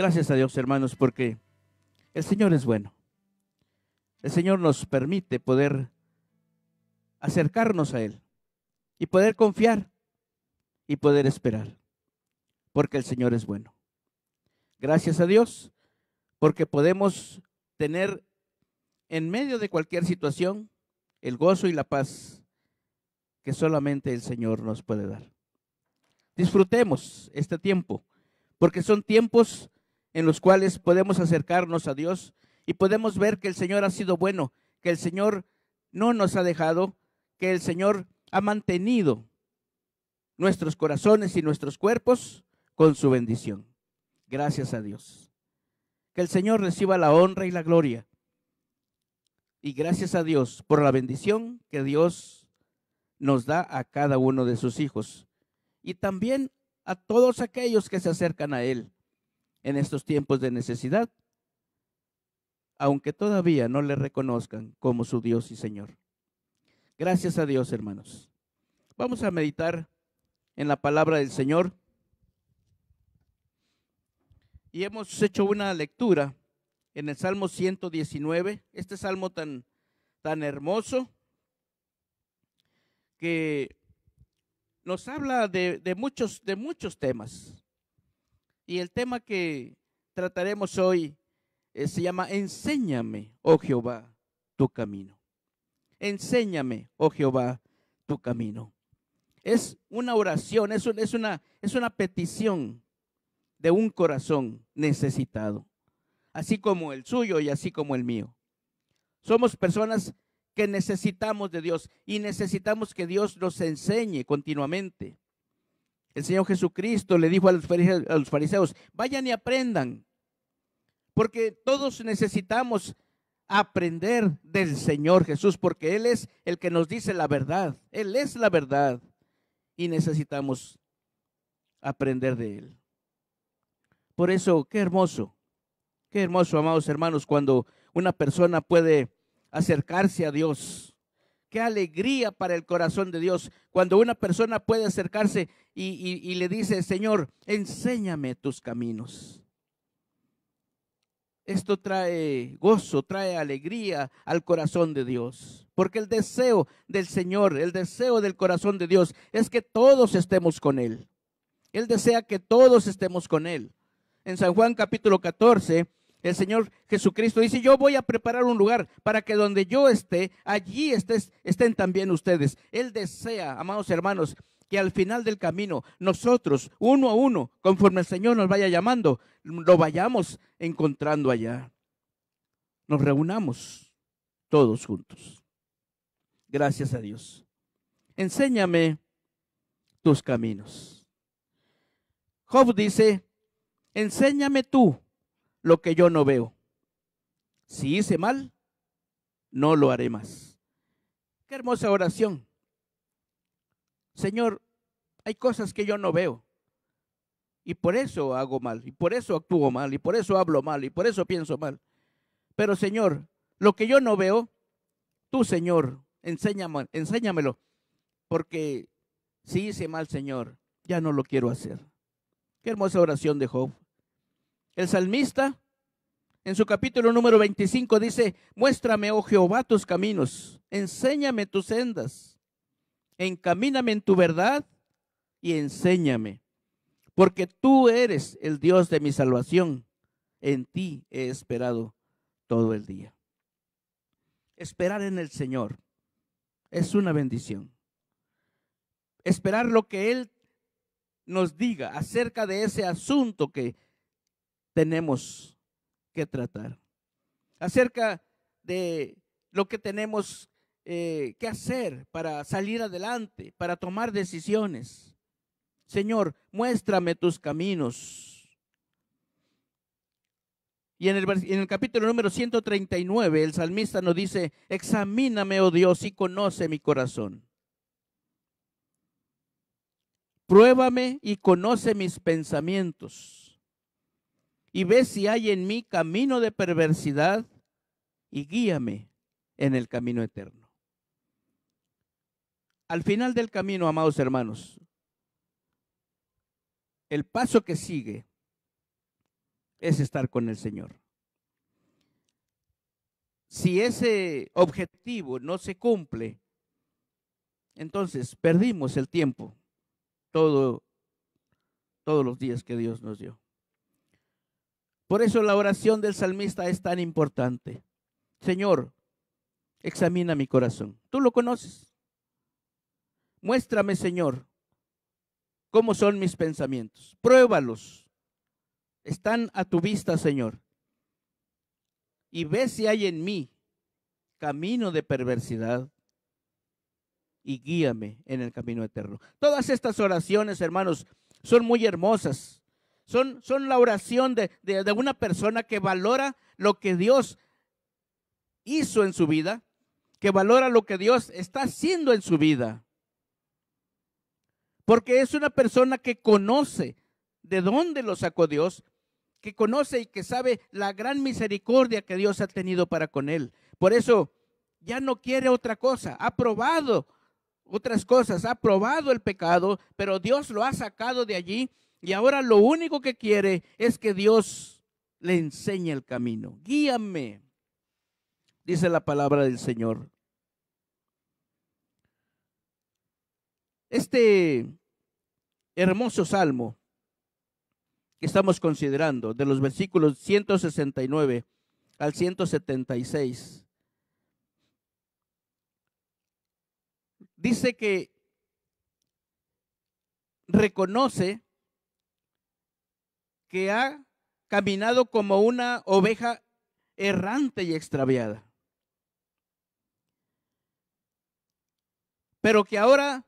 Gracias a Dios, hermanos, porque el Señor es bueno. El Señor nos permite poder acercarnos a Él y poder confiar y poder esperar, porque el Señor es bueno. Gracias a Dios, porque podemos tener en medio de cualquier situación el gozo y la paz que solamente el Señor nos puede dar. Disfrutemos este tiempo, porque son tiempos en los cuales podemos acercarnos a Dios y podemos ver que el Señor ha sido bueno, que el Señor no nos ha dejado, que el Señor ha mantenido nuestros corazones y nuestros cuerpos con su bendición. Gracias a Dios. Que el Señor reciba la honra y la gloria. Y gracias a Dios por la bendición que Dios nos da a cada uno de sus hijos y también a todos aquellos que se acercan a Él en estos tiempos de necesidad, aunque todavía no le reconozcan como su Dios y Señor. Gracias a Dios, hermanos. Vamos a meditar en la palabra del Señor. Y hemos hecho una lectura en el Salmo 119, este salmo tan, tan hermoso que nos habla de, de, muchos, de muchos temas. Y el tema que trataremos hoy eh, se llama Enséñame, oh Jehová, tu camino. Enséñame, oh Jehová, tu camino. Es una oración, es, es una petición de un corazón necesitado, así como el suyo y así como el mío. Somos personas que necesitamos de Dios y necesitamos que Dios nos enseñe continuamente. El Señor Jesucristo le dijo a los, fariseos, vayan y aprendan, porque todos necesitamos aprender del Señor Jesús, porque Él es el que nos dice la verdad, Él es la verdad y necesitamos aprender de Él. Por eso, qué hermoso, qué hermoso, amados hermanos, cuando una persona puede acercarse a Dios Qué alegría para el corazón de Dios cuando una persona puede acercarse y, le dice, Señor, enséñame tus caminos. Esto trae gozo, trae alegría al corazón de Dios. Porque el deseo del Señor, el deseo del corazón de Dios es que todos estemos con Él. Él desea que todos estemos con Él. En San Juan capítulo 14, el Señor Jesucristo dice, yo voy a preparar un lugar para que donde yo esté, allí estén también ustedes. Él desea, amados hermanos, que al final del camino nosotros, uno a uno, conforme el Señor nos vaya llamando, lo vayamos encontrando allá. Nos reunamos todos juntos. Gracias a Dios. Enséñame tus caminos. Job dice, enséñame tú lo que yo no veo. Si hice mal, no lo haré más. Qué hermosa oración. Señor, hay cosas que yo no veo. Y por eso hago mal, y por eso actúo mal, y por eso hablo mal, y por eso pienso mal. Pero Señor, lo que yo no veo, tú Señor, enséñame, enséñamelo. Porque si hice mal, Señor, ya no lo quiero hacer. Qué hermosa oración de Job. El salmista en su capítulo número 25 dice, muéstrame, oh Jehová, tus caminos, enséñame tus sendas, encamíname en tu verdad y enséñame, porque tú eres el Dios de mi salvación, en ti he esperado todo el día. Esperar en el Señor es una bendición. Esperar lo que Él nos diga acerca de ese asunto que tenemos que tratar. Acerca de lo que tenemos eh, que hacer para salir adelante, para tomar decisiones. Señor, muéstrame tus caminos. Y en el, en el capítulo número 139, el salmista nos dice, examíname, oh Dios, y conoce mi corazón. Pruébame y conoce mis pensamientos y ve si hay en mí camino de perversidad y guíame en el camino eterno. Al final del camino, amados hermanos, el paso que sigue es estar con el Señor. Si ese objetivo no se cumple, entonces perdimos el tiempo todos los días que Dios nos dio. Por eso la oración del salmista es tan importante. Señor, examina mi corazón. Tú lo conoces. Muéstrame, Señor, cómo son mis pensamientos. Pruébalos. Están a tu vista, Señor. Y ve si hay en mí camino de perversidad y guíame en el camino eterno. Todas estas oraciones, hermanos, son muy hermosas son, la oración de, de una persona que valora lo que Dios hizo en su vida, que valora lo que Dios está haciendo en su vida. Porque es una persona que conoce de dónde lo sacó Dios, que conoce y que sabe la gran misericordia que Dios ha tenido para con él. Por eso ya no quiere otra cosa, ha probado otras cosas, ha probado el pecado, pero Dios lo ha sacado de allí y ahora lo único que quiere es que Dios le enseñe el camino. Guíame, dice la palabra del Señor. Este hermoso salmo que estamos considerando, de los versículos 169 al 176, dice que reconoce que ha caminado como una oveja errante y extraviada. Pero que ahora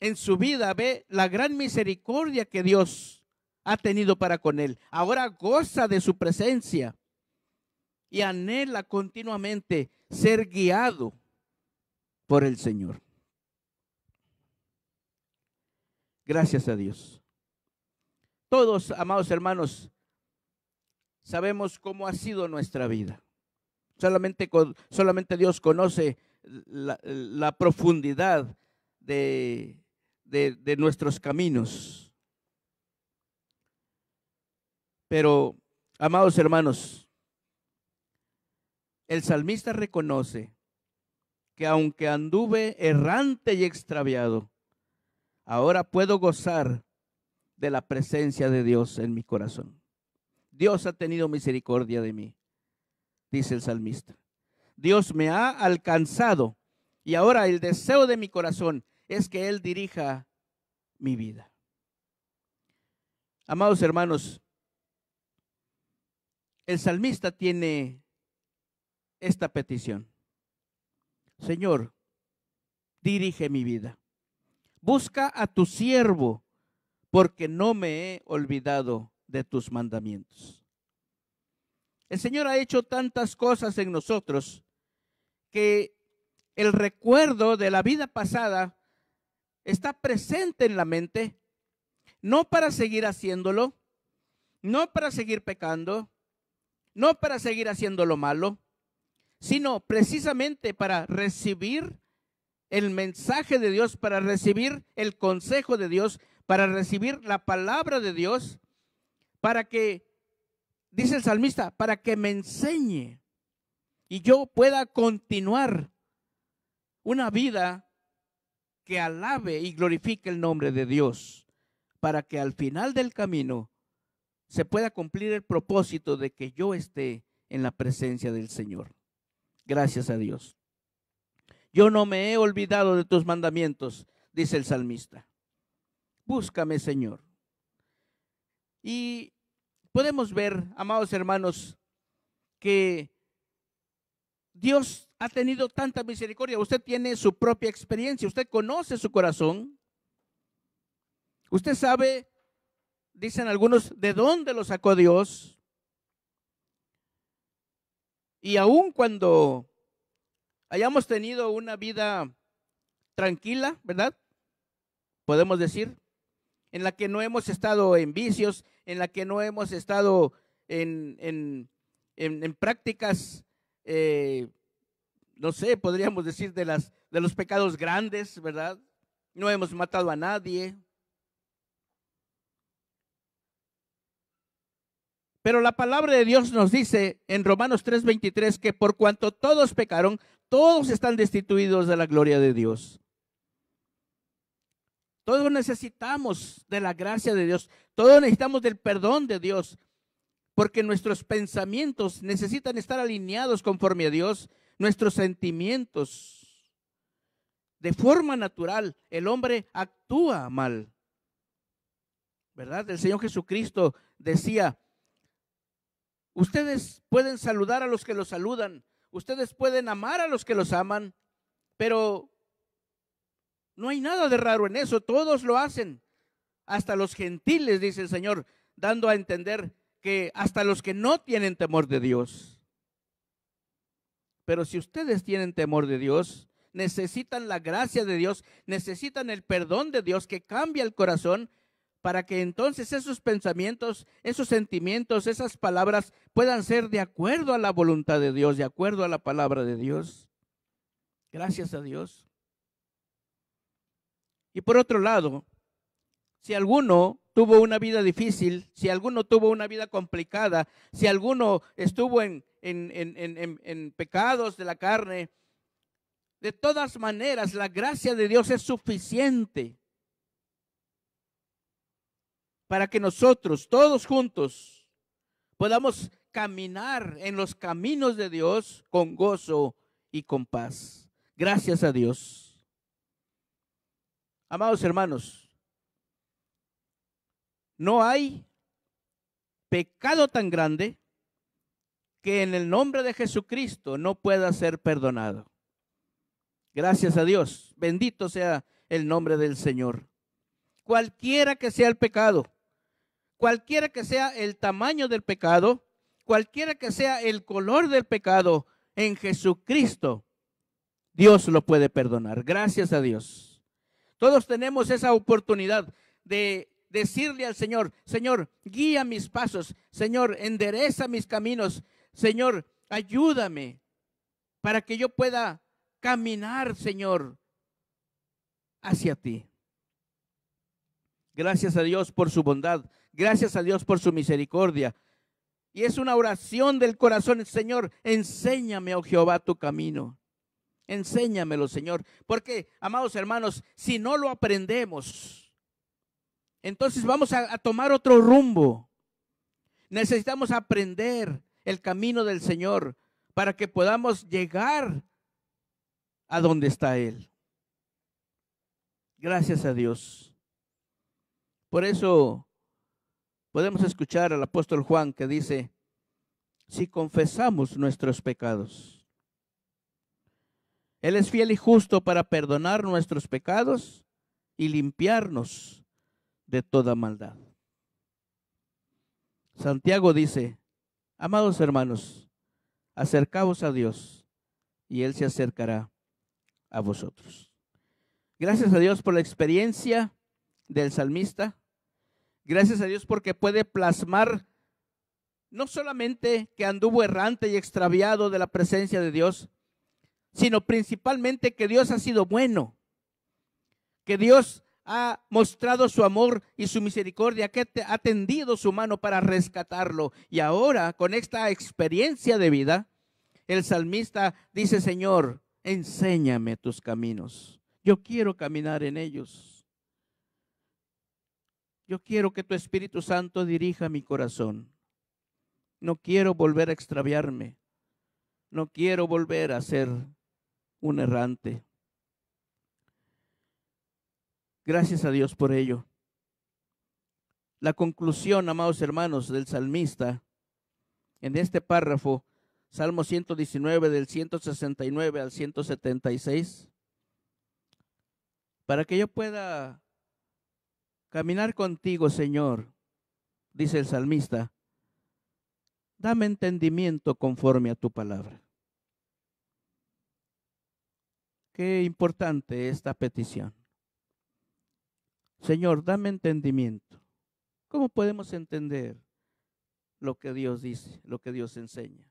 en su vida ve la gran misericordia que Dios ha tenido para con él. Ahora goza de su presencia y anhela continuamente ser guiado por el Señor. Gracias a Dios. Todos, amados hermanos, sabemos cómo ha sido nuestra vida. Solamente, solamente Dios conoce la, profundidad de, de, de nuestros caminos. Pero, amados hermanos, el salmista reconoce que aunque anduve errante y extraviado, ahora puedo gozar de la presencia de Dios en mi corazón. Dios ha tenido misericordia de mí, dice el salmista. Dios me ha alcanzado y ahora el deseo de mi corazón es que Él dirija mi vida. Amados hermanos, el salmista tiene esta petición. Señor, dirige mi vida. Busca a tu siervo porque no me he olvidado de tus mandamientos. El Señor ha hecho tantas cosas en nosotros que el recuerdo de la vida pasada está presente en la mente, no para seguir haciéndolo, no para seguir pecando, no para seguir haciendo lo malo, sino precisamente para recibir el mensaje de Dios, para recibir el consejo de Dios, para recibir la palabra de Dios, para que, dice el salmista, para que me enseñe y yo pueda continuar una vida que alabe y glorifique el nombre de Dios, para que al final del camino se pueda cumplir el propósito de que yo esté en la presencia del Señor. Gracias a Dios. Yo no me he olvidado de tus mandamientos, dice el salmista búscame Señor. Y podemos ver, amados hermanos, que Dios ha tenido tanta misericordia. Usted tiene su propia experiencia, usted conoce su corazón. Usted sabe, dicen algunos, de dónde lo sacó Dios. Y aun cuando hayamos tenido una vida tranquila, ¿verdad? Podemos decir, en la que no hemos estado en vicios, en la que no hemos estado en, en, prácticas, eh, no sé, podríamos decir de, las, de los pecados grandes, ¿verdad? No hemos matado a nadie. Pero la palabra de Dios nos dice en Romanos 3:23 que por cuanto todos pecaron, todos están destituidos de la gloria de Dios. Todos necesitamos de la gracia de Dios. Todos necesitamos del perdón de Dios. Porque nuestros pensamientos necesitan estar alineados conforme a Dios. Nuestros sentimientos. De forma natural, el hombre actúa mal. ¿Verdad? El Señor Jesucristo decía, ustedes pueden saludar a los que los saludan, ustedes pueden amar a los que los aman, pero no hay nada de raro en eso, todos lo hacen. Hasta los gentiles, dice el Señor, dando a entender que hasta los que no tienen temor de Dios. Pero si ustedes tienen temor de Dios, necesitan la gracia de Dios, necesitan el perdón de Dios que cambia el corazón para que entonces esos pensamientos, esos sentimientos, esas palabras puedan ser de acuerdo a la voluntad de Dios, de acuerdo a la palabra de Dios. Gracias a Dios. Y por otro lado, si alguno tuvo una vida difícil, si alguno tuvo una vida complicada, si alguno estuvo en, en, pecados de la carne, de todas maneras la gracia de Dios es suficiente para que nosotros todos juntos podamos caminar en los caminos de Dios con gozo y con paz. Gracias a Dios. Amados hermanos, no hay pecado tan grande que en el nombre de Jesucristo no pueda ser perdonado. Gracias a Dios. Bendito sea el nombre del Señor. Cualquiera que sea el pecado, cualquiera que sea el tamaño del pecado, cualquiera que sea el color del pecado, en Jesucristo Dios lo puede perdonar. Gracias a Dios. Todos tenemos esa oportunidad de decirle al Señor, Señor, guía mis pasos, Señor, endereza mis caminos, Señor, ayúdame para que yo pueda caminar, Señor, hacia ti. Gracias a Dios por su bondad, gracias a Dios por su misericordia. Y es una oración del corazón, Señor, enséñame, oh Jehová, tu camino. Enséñamelo, Señor. Porque, amados hermanos, si no lo aprendemos, entonces vamos a, a tomar otro rumbo. Necesitamos aprender el camino del Señor para que podamos llegar a donde está Él. Gracias a Dios. Por eso podemos escuchar al apóstol Juan que dice, si confesamos nuestros pecados, él es fiel y justo para perdonar nuestros pecados y limpiarnos de toda maldad. Santiago dice, amados hermanos, acercaos a Dios y Él se acercará a vosotros. Gracias a Dios por la experiencia del salmista. Gracias a Dios porque puede plasmar no solamente que anduvo errante y extraviado de la presencia de Dios, sino principalmente que Dios ha sido bueno, que Dios ha mostrado su amor y su misericordia, que ha tendido su mano para rescatarlo. Y ahora, con esta experiencia de vida, el salmista dice, Señor, enséñame tus caminos. Yo quiero caminar en ellos. Yo quiero que tu Espíritu Santo dirija mi corazón. No quiero volver a extraviarme. No quiero volver a ser un errante. Gracias a Dios por ello. La conclusión, amados hermanos, del salmista en este párrafo, Salmo 119 del 169 al 176, para que yo pueda caminar contigo, Señor, dice el salmista, dame entendimiento conforme a tu palabra. Qué importante esta petición. Señor, dame entendimiento. ¿Cómo podemos entender lo que Dios dice, lo que Dios enseña?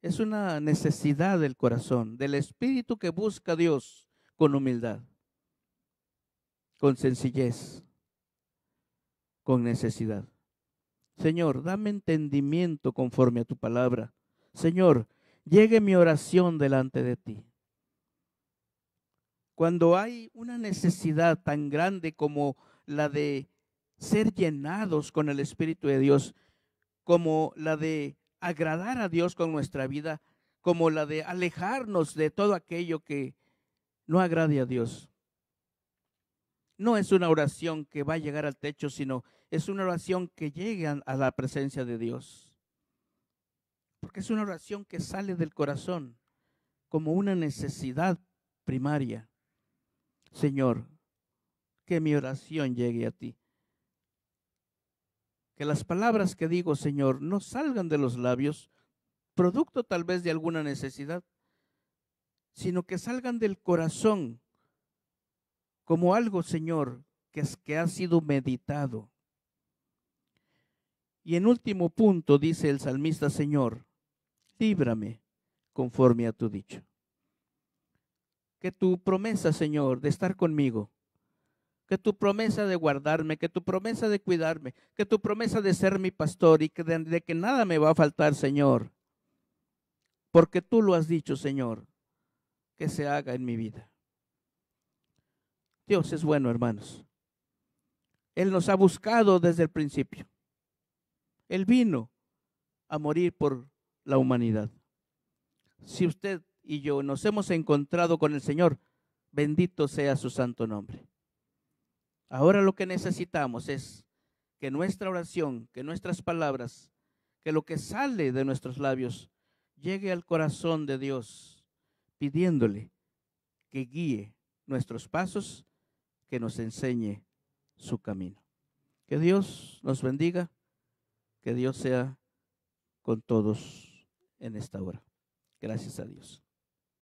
Es una necesidad del corazón, del espíritu que busca a Dios con humildad, con sencillez, con necesidad. Señor, dame entendimiento conforme a tu palabra. Señor, llegue mi oración delante de ti. Cuando hay una necesidad tan grande como la de ser llenados con el Espíritu de Dios, como la de agradar a Dios con nuestra vida, como la de alejarnos de todo aquello que no agrade a Dios. No es una oración que va a llegar al techo, sino es una oración que llega a la presencia de Dios. Porque es una oración que sale del corazón como una necesidad primaria. Señor, que mi oración llegue a ti. Que las palabras que digo, Señor, no salgan de los labios, producto tal vez de alguna necesidad, sino que salgan del corazón como algo, Señor, que, que ha sido meditado. Y en último punto dice el salmista, Señor, líbrame conforme a tu dicho. Que tu promesa, Señor, de estar conmigo, que tu promesa de guardarme, que tu promesa de cuidarme, que tu promesa de ser mi pastor y que de, de que nada me va a faltar, Señor, porque tú lo has dicho, Señor, que se haga en mi vida. Dios es bueno, hermanos. Él nos ha buscado desde el principio. Él vino a morir por la humanidad. Si usted y yo nos hemos encontrado con el Señor, bendito sea su santo nombre. Ahora lo que necesitamos es que nuestra oración, que nuestras palabras, que lo que sale de nuestros labios llegue al corazón de Dios, pidiéndole que guíe nuestros pasos, que nos enseñe su camino. Que Dios nos bendiga, que Dios sea con todos en esta hora. Gracias a Dios.